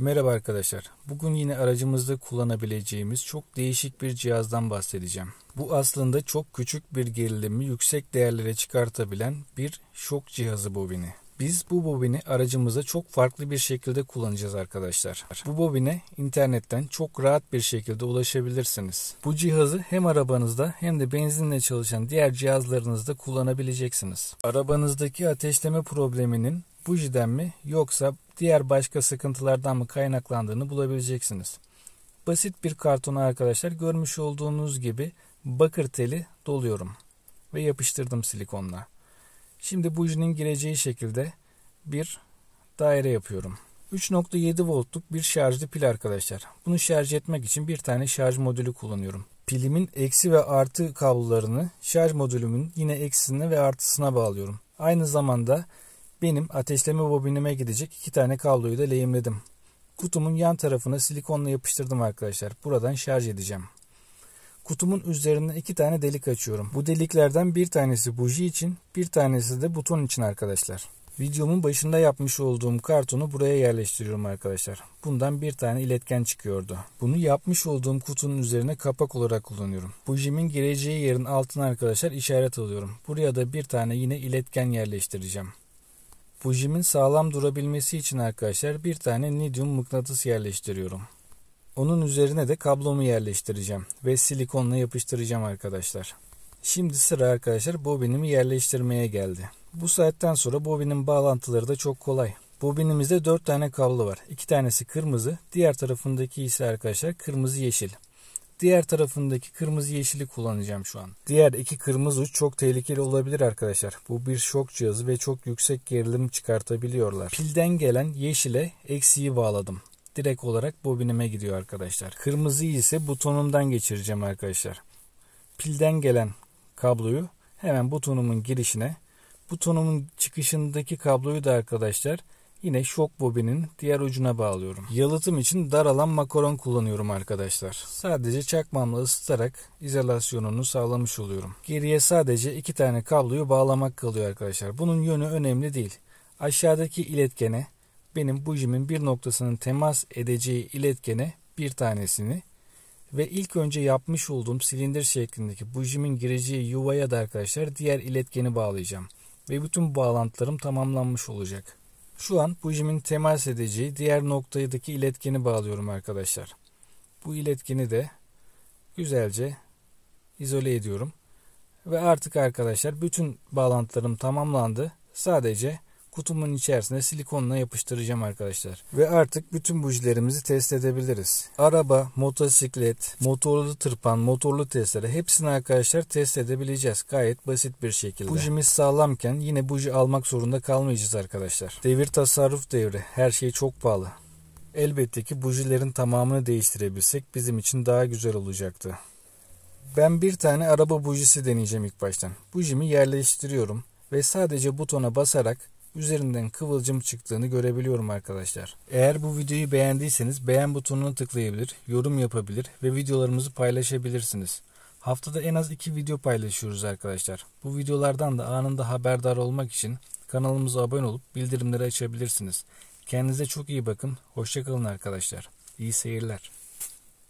Merhaba arkadaşlar. Bugün yine aracımızda kullanabileceğimiz çok değişik bir cihazdan bahsedeceğim. Bu aslında çok küçük bir gerilimi yüksek değerlere çıkartabilen bir şok cihazı bobini. Biz bu bobini aracımıza çok farklı bir şekilde kullanacağız arkadaşlar. Bu bobine internetten çok rahat bir şekilde ulaşabilirsiniz. Bu cihazı hem arabanızda hem de benzinle çalışan diğer cihazlarınızda kullanabileceksiniz. Arabanızdaki ateşleme probleminin bujiden mi yoksa diğer başka sıkıntılardan mı kaynaklandığını bulabileceksiniz. Basit bir kartona arkadaşlar görmüş olduğunuz gibi bakır teli doluyorum ve yapıştırdım silikonla. Şimdi bujinin gireceği şekilde bir daire yapıyorum. 3.7 voltluk bir şarjlı pil arkadaşlar. Bunu şarj etmek için bir tane şarj modülü kullanıyorum. Pilimin eksi ve artı kablolarını şarj modülümün yine eksisine ve artısına bağlıyorum. Aynı zamanda benim ateşleme bobinime gidecek iki tane kabloyu da lehimledim. Kutumun yan tarafına silikonla yapıştırdım arkadaşlar. Buradan şarj edeceğim. Kutumun üzerinden iki tane delik açıyorum. Bu deliklerden bir tanesi buji için, bir tanesi de buton için arkadaşlar. Videomun başında yapmış olduğum kartonu buraya yerleştiriyorum arkadaşlar. Bundan bir tane iletken çıkıyordu. Bunu yapmış olduğum kutunun üzerine kapak olarak kullanıyorum. Bujimin gireceği yerin altına arkadaşlar işaret alıyorum. Buraya da bir tane yine iletken yerleştireceğim. Bujimin sağlam durabilmesi için arkadaşlar bir tane nidyum mıknatıs yerleştiriyorum. Onun üzerine de kablomu yerleştireceğim ve silikonla yapıştıracağım arkadaşlar. Şimdi sıra arkadaşlar bobinimi yerleştirmeye geldi. Bu saatten sonra bobinin bağlantıları da çok kolay. Bobinimizde 4 tane kablo var. 2 tanesi kırmızı, diğer tarafındaki ise arkadaşlar kırmızı yeşil. Diğer tarafındaki kırmızı yeşili kullanacağım şu an. Diğer iki kırmızı uç çok tehlikeli olabilir arkadaşlar. Bu bir şok cihazı ve çok yüksek gerilim çıkartabiliyorlar. Pilden gelen yeşile eksiği bağladım direkt olarak bobinime gidiyor arkadaşlar. Kırmızıyı ise butonumdan geçireceğim arkadaşlar. Pilden gelen kabloyu hemen butonumun girişine, butonumun çıkışındaki kabloyu da arkadaşlar yine şok bobinin diğer ucuna bağlıyorum. Yalıtım için dar alan makaron kullanıyorum arkadaşlar. Sadece çakmamla ısıtarak izolasyonunu sağlamış oluyorum. Geriye sadece iki tane kabloyu bağlamak kalıyor arkadaşlar. Bunun yönü önemli değil. Aşağıdaki iletkene benim bu bujimin bir noktasının temas edeceği iletkene bir tanesini ve ilk önce yapmış olduğum silindir şeklindeki bu bujimin gireceği yuvaya da arkadaşlar diğer iletkeni bağlayacağım. Ve bütün bağlantılarım tamamlanmış olacak. Şu an bu bujimin temas edeceği diğer noktadaki iletkeni bağlıyorum arkadaşlar. Bu iletkeni de güzelce izole ediyorum. Ve artık arkadaşlar bütün bağlantılarım tamamlandı. Sadece kutumun içerisine silikonla yapıştıracağım arkadaşlar. Ve artık bütün bujilerimizi test edebiliriz. Araba, motosiklet, motorlu tırpan, motorlu testere hepsini arkadaşlar test edebileceğiz. Gayet basit bir şekilde. Bujimiz sağlamken yine buji almak zorunda kalmayacağız arkadaşlar. Devir tasarruf devri. Her şey çok pahalı. Elbette ki bujilerin tamamını değiştirebilsek bizim için daha güzel olacaktı. Ben bir tane araba bujisi deneyeceğim ilk baştan. Bujimi yerleştiriyorum ve sadece butona basarak üzerinden kıvılcım çıktığını görebiliyorum arkadaşlar. Eğer bu videoyu beğendiyseniz beğen butonuna tıklayabilir, yorum yapabilir ve videolarımızı paylaşabilirsiniz. Haftada en az 2 video paylaşıyoruz arkadaşlar. Bu videolardan da anında haberdar olmak için kanalımıza abone olup bildirimleri açabilirsiniz. Kendinize çok iyi bakın. Hoşçakalın arkadaşlar. İyi seyirler.